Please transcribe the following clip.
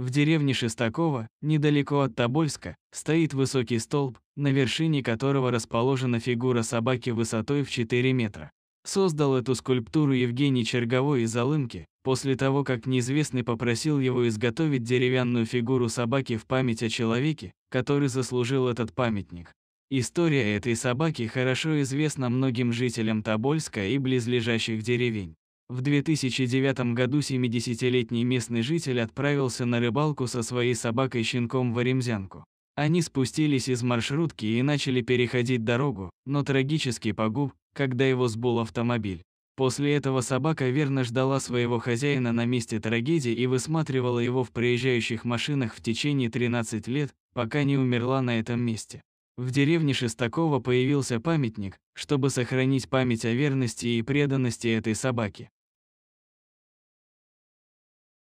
В деревне Шестакова, недалеко от Тобольска, стоит высокий столб, на вершине которого расположена фигура собаки высотой в 4 метра. Создал эту скульптуру Евгений Черговой из Алымки, после того, как неизвестный попросил его изготовить деревянную фигуру собаки в память о человеке, который заслужил этот памятник. История этой собаки хорошо известна многим жителям Тобольска и близлежащих деревень. В 2009 году 70-летний местный житель отправился на рыбалку со своей собакой-щенком в Оремзянку. Они спустились из маршрутки и начали переходить дорогу, но трагически погуб, когда его сбул автомобиль. После этого собака верно ждала своего хозяина на месте трагедии и высматривала его в проезжающих машинах в течение 13 лет, пока не умерла на этом месте. В деревне Шестакова появился памятник, чтобы сохранить память о верности и преданности этой собаки.